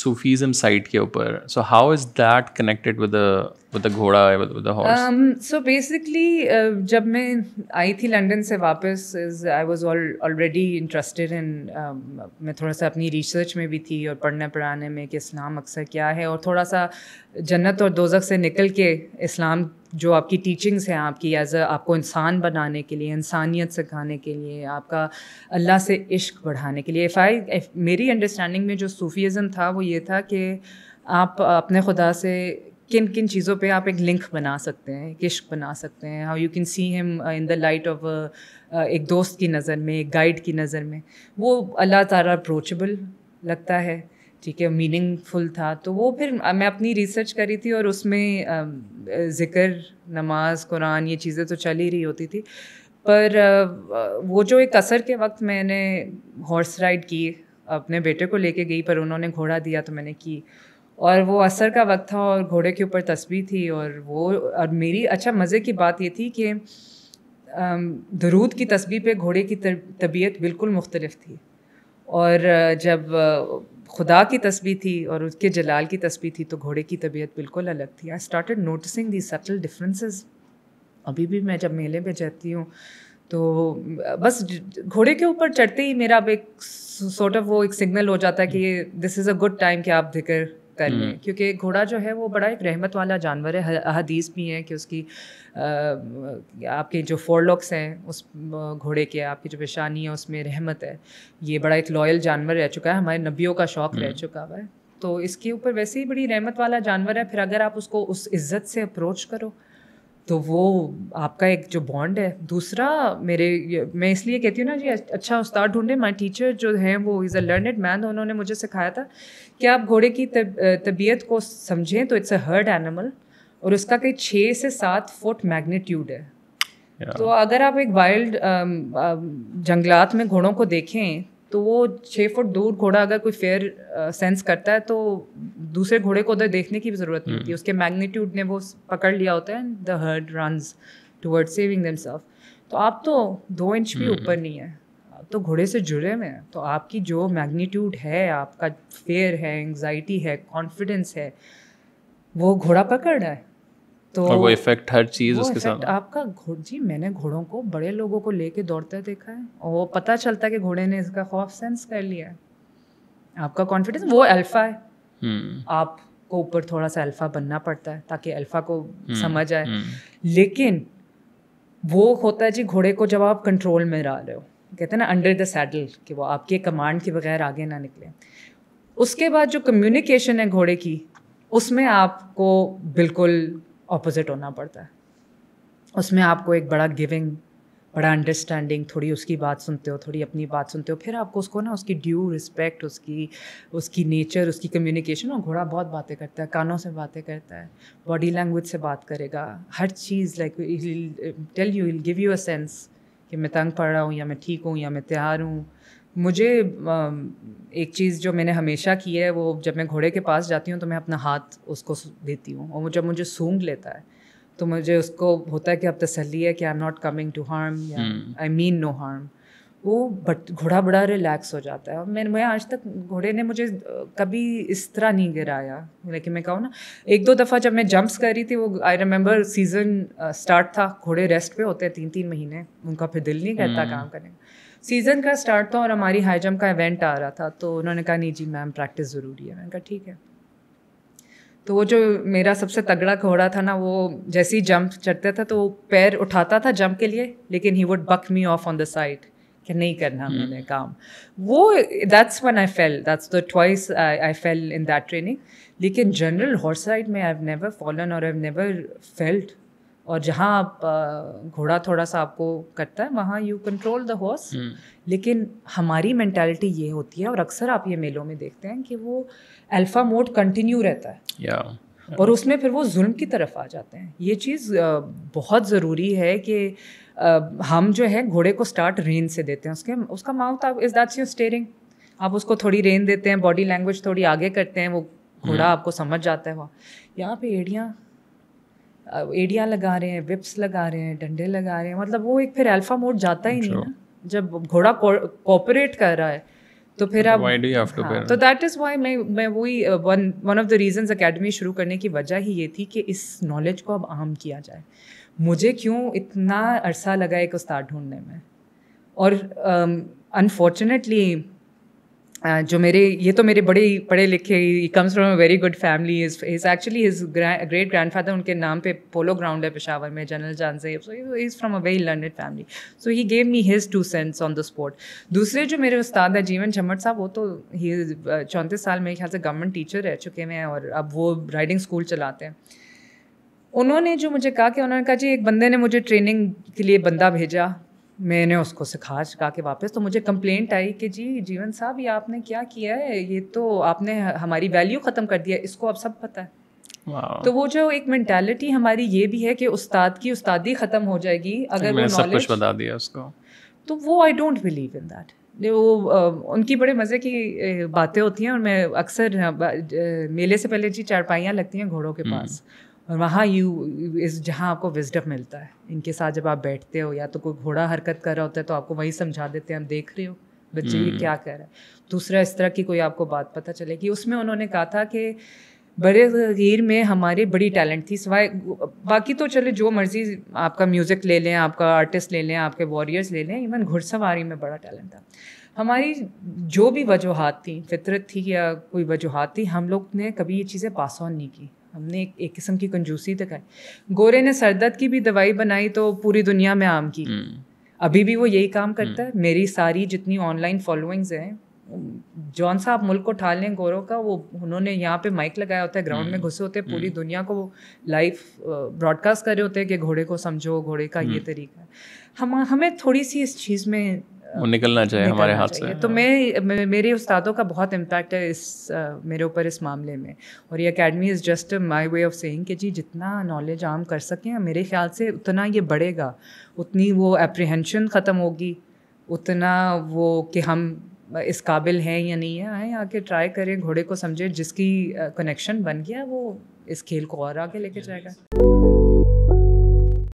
Sufism site के ऊपर so how is that connected with घोड़ा with, with um, uh, जब मैं आई थी लंदन से वापस is I was all already interested um, मैं थोड़ा सा अपनी रिसर्च में भी थी और पढ़ने पढ़ाने में कि इस्लाम अक्सर क्या है और थोड़ा सा जन्नत और दोजक से निकल के इस्लाम जो आपकी टीचिंग्स हैं आपकी एज अ आपको इंसान बनाने के लिए इंसानियत सिखाने के लिए आपका अल्लाह से इश्क बढ़ाने के लिए इफ़ आई मेरी अंडरस्टैंडिंग में जो सूफीज़म था वो ये था कि आप अपने खुदा से किन किन चीज़ों पे आप एक लिंक बना सकते हैं एक इश्क बना सकते हैं how you can see him in the light of एक दोस्त की नज़र में एक गाइड की नज़र में वो अल्लाह तारा अप्रोचेबल लगता है ठीक है मीनिंगफुल था तो वो फिर uh, मैं अपनी रिसर्च करी थी और उसमें um, ज़िक्र नमाज कुरान ये चीज़ें तो चल ही रही होती थी पर uh, uh, वो जो एक असर के वक्त मैंने हॉर्स राइड की अपने बेटे को लेके गई पर उन्होंने घोड़ा दिया तो मैंने की और वो असर का वक्त था और घोड़े के ऊपर तस्वीर थी और वो और मेरी अच्छा मज़े की बात ये थी कि दरूद की तस्वीर पे घोड़े की तबीयत बिल्कुल मुख्तलफ थी और जब खुदा की तस्वीर थी और उसके जलाल की तस्वीर थी तो घोड़े की तबीयत बिल्कुल अलग थी I start noticing the subtle differences अभी भी मैं जब मेले में जाती हूँ तो बस घोड़े के ऊपर चढ़ते ही मेरा अब एक सोट ऑफ वो एक सिग्नल हो जाता है कि this is a good time कि आप जिक्र कर लें हम्म। क्योंकि घोड़ा जो है वो बड़ा एक रहमत वाला जानवर है हदीस भी है कि उसकी आ, आपके जो फोरलॉक्स हैं उस घोड़े के आपकी जो पेशानी है उसमें रहमत है ये बड़ा एक लॉयल जानवर रह चुका है हमारे नबियों का शौक रह हम्म। चुका हुआ है तो इसके ऊपर वैसे ही बड़ी रहमत वाला जानवर है फिर अगर आप उसको उस इज्जत से अप्रोच करो तो वो आपका एक जो बॉन्ड है दूसरा मेरे मैं इसलिए कहती हूँ ना जी अच्छा उस्ताद ढूंढे माई टीचर जो हैं वो इज़ अ लर्नड मैन उन्होंने मुझे सिखाया था कि आप घोड़े की तब, तबीयत को समझें तो इट्स अ हर्ड एनिमल और उसका कहीं छः से सात फुट मैग्नीट्यूड है yeah. तो अगर आप एक वाइल्ड जंगलात में घोड़ों को देखें तो वो छः फुट दूर घोड़ा अगर कोई फेयर सेंस करता है तो दूसरे घोड़े को उधर देखने की भी ज़रूरत नहीं होती हम्म। उसके मैग्नीट्यूड ने वो पकड़ लिया होता है the herd runs toward saving दम तो आप तो दो इंच भी हम्म। ऊपर नहीं है आप तो घोड़े से जुड़े हुए हैं तो आपकी जो मैग्नीट्यूड है आपका फेयर है एंग्जाइटी है कॉन्फिडेंस है वो घोड़ा पकड़ रहा है तो और वो इफेक्ट हर चीज उसके साथ आपका घोड़ जी मैंने घोड़ों को बड़े लोगों को लेके दौड़ते देखा है और वो पता चलता है कि घोड़े ने इसका खौफ सेंस कर लिया है आपका कॉन्फिडेंस वो अल्फा है hmm. आपको ऊपर थोड़ा सा अल्फा बनना पड़ता है ताकि अल्फा को हम्म, समझ आए हम्म। लेकिन वो होता है जी घोड़े को जब आप कंट्रोल में ला रहे हो कहते हैं ना अंडर द सैडल कि वो आपके कमांड के बगैर आगे ना निकले उसके बाद जो कम्युनिकेशन है घोड़े की उसमें आपको बिल्कुल ऑपोजिट होना पड़ता है उसमें आपको एक बड़ा गिविंग बड़ा अंडरस्टैंडिंग थोड़ी उसकी बात सुनते हो थोड़ी अपनी बात सुनते हो फिर आपको उसको ना उसकी ड्यू रिस्पेक्ट उसकी उसकी नेचर उसकी कम्युनिकेशन और घोड़ा बहुत बातें करता है कानों से बातें करता है बॉडी लैंग्वेज से बात करेगा हर चीज़ like tell you will give you a sense कि मैं तंग पड़ रहा हूँ या मैं ठीक हूँ या मैं तैयार हूँ मुझे एक चीज़ जो मैंने हमेशा की है वो जब मैं घोड़े के पास जाती हूँ तो मैं अपना हाथ उसको देती हूँ और जब मुझे सूंघ लेता है तो मुझे उसको होता है कि अब तसली है कि I am not coming to harm I mean no harm वो बट घोड़ा बड़ा रिलैक्स हो जाता है और मैं मैं आज तक घोड़े ने मुझे कभी इस तरह नहीं गिराया लेकिन मैं कहूँ ना एक दो दफ़ा जब मैं जंप्स कर रही थी वो आई रिमेंबर सीज़न स्टार्ट था घोड़े रेस्ट पे होते हैं तीन तीन महीने उनका फिर दिल नहीं करता hmm. काम करने का सीज़न का स्टार्ट था और हमारी हाई जम्प का इवेंट आ रहा था तो उन्होंने कहा नहीं जी मैम प्रैक्टिस ज़रूरी है मैंने कहा ठीक है तो वो जो मेरा सबसे तगड़ा घोड़ा था ना वो जैसे ही जंप चढ़ता था तो वो पैर उठाता था जंप के लिए लेकिन he would buck me off on the side कि नहीं करना हम्म। मैंने काम वो that's one I fell that's the twice I fell in that training लेकिन जनरल हॉर्स राइड में आई नेवर फॉलन और आई नेवर फेल्ट और जहाँ आप घोड़ा थोड़ा सा आपको करता है वहाँ यू कंट्रोल द हॉर्स लेकिन हमारी मैंटेलिटी ये होती है और अक्सर आप ये मेलों में देखते हैं कि वो अल्फ़ा मोड कंटिन्यू रहता है yeah. और उसमें फिर वो जुल्म की तरफ आ जाते हैं ये चीज़ बहुत ज़रूरी है कि हम जो है घोड़े को स्टार्ट रेन से देते हैं उसके उसका माउथ आप इज दैट्स यू स्टेयरिंग आप उसको थोड़ी रेन देते हैं बॉडी लैंग्वेज थोड़ी आगे करते हैं वो घोड़ा हम्म। आपको समझ जाता है वहाँ यहाँ पे एड़ियाँ एडिया लगा रहे हैं विप्स लगा रहे हैं डंडे लगा रहे हैं मतलब वो एक फिर अल्फा मोड जाता ही नहीं अच्छा। ना जब घोड़ा कॉपरेट कर रहा है तो फिर आप डू हैव टू तो दैट इज व्हाई मैं मैं वही one one of the reasons academy शुरू करने की वजह ही ये थी कि इस नॉलेज को अब आम किया जाए मुझे क्यों इतना अरसा लगा एक उस्ताद ढूंढने में और अनफॉर्चुनेटली um, जो मेरे ये तो मेरे बड़े पढ़े लिखे he comes from a very good family is is actually his great grand father उनके नाम पे पोलो ग्राउंड है पेशावर में जनरल जान से so is from a very learned family so he gave me his two cents on the spot दूसरे जो मेरे उस्ताद है जीवन झमट साहब वो तो ही चौंतीस साल मेरे ख्याल से गवर्नमेंट टीचर रह चुके हैं और अब वो राइडिंग स्कूल चलाते हैं उन्होंने जो मुझे कहा कि उन्होंने कहा जी एक बंदे ने मुझे ट्रेनिंग के लिए बंदा भेजा मैंने उसको सिखा सिखा के वापस तो मुझे कंप्लेंट आई कि जी जीवन साहब ये आपने क्या किया है ये तो आपने हमारी वैल्यू ख़त्म कर दिया इसको अब सब पता है तो वो जो एक मैंटेलिटी हमारी ये भी है कि उस्ताद की उस्तादी ख़त्म हो जाएगी अगर मैंने सब कुछ बता दिया उसको तो वो I don't believe in that वो उनकी बड़े मज़े की बातें होती हैं और मैं अक्सर मेले से पहले जी चारपाइयाँ लगती हैं घोड़ों के हम्म। पास और वहाँ यू इस जहाँ आपको विजडम मिलता है इनके साथ जब आप बैठते हो या तो कोई घोड़ा हरकत कर रहा होता है तो आपको वही समझा देते हैं हम देख रहे हो बच्चे ये हम्म। क्या कह रहा है दूसरा इस तरह की कोई आपको बात पता चलेगी उसमें उन्होंने कहा था कि बड़े गीर में हमारी बड़ी टैलेंट थी सिवाय बाकी तो चले जो मर्जी आपका म्यूज़िक ले लें आपका आर्टिस्ट ले लें आपके वॉरियर्स ले लें इवन घुड़सवारी में बड़ा टैलेंट था हमारी जो भी वजूहत थी फितरत थी या कोई वजूहत थी हम लोग ने कभी ये चीज़ें पास ऑन नहीं की हमने एक, एक किस्म की कंजूसी दिखाई गोरे ने सरदर्द की भी दवाई बनाई तो पूरी दुनिया में आम की हम्म। अभी भी वो यही काम करता है हम्म। मेरी सारी जितनी ऑनलाइन फॉलोइंग्स हैं जॉन साहब मुल्क को ठाल लें गोरों का वो उन्होंने यहाँ पे माइक लगाया होता है ग्राउंड में हम्म। घुसे होते हैं पूरी दुनिया को वो लाइव ब्रॉडकास्ट कर रहे होते हैं कि घोड़े को समझो घोड़े का ये तरीका है हम हमें थोड़ी सी इस चीज़ में वो निकलना चाहिए निकलना हमारे हाथ से तो मैं मेरे उस्तादों का बहुत इम्पैक्ट है इस मेरे ऊपर इस मामले में और ये academy is just my way of saying कि जी जितना नॉलेज आम कर सकें मेरे ख्याल से उतना ये बढ़ेगा उतनी वो एप्रीहेंशन ख़त्म होगी उतना वो कि हम इस काबिल हैं या नहीं है आए आके ट्राई करें घोड़े को समझें जिसकी कनेक्शन बन गया वो इस खेल को और आगे लेके जाएगा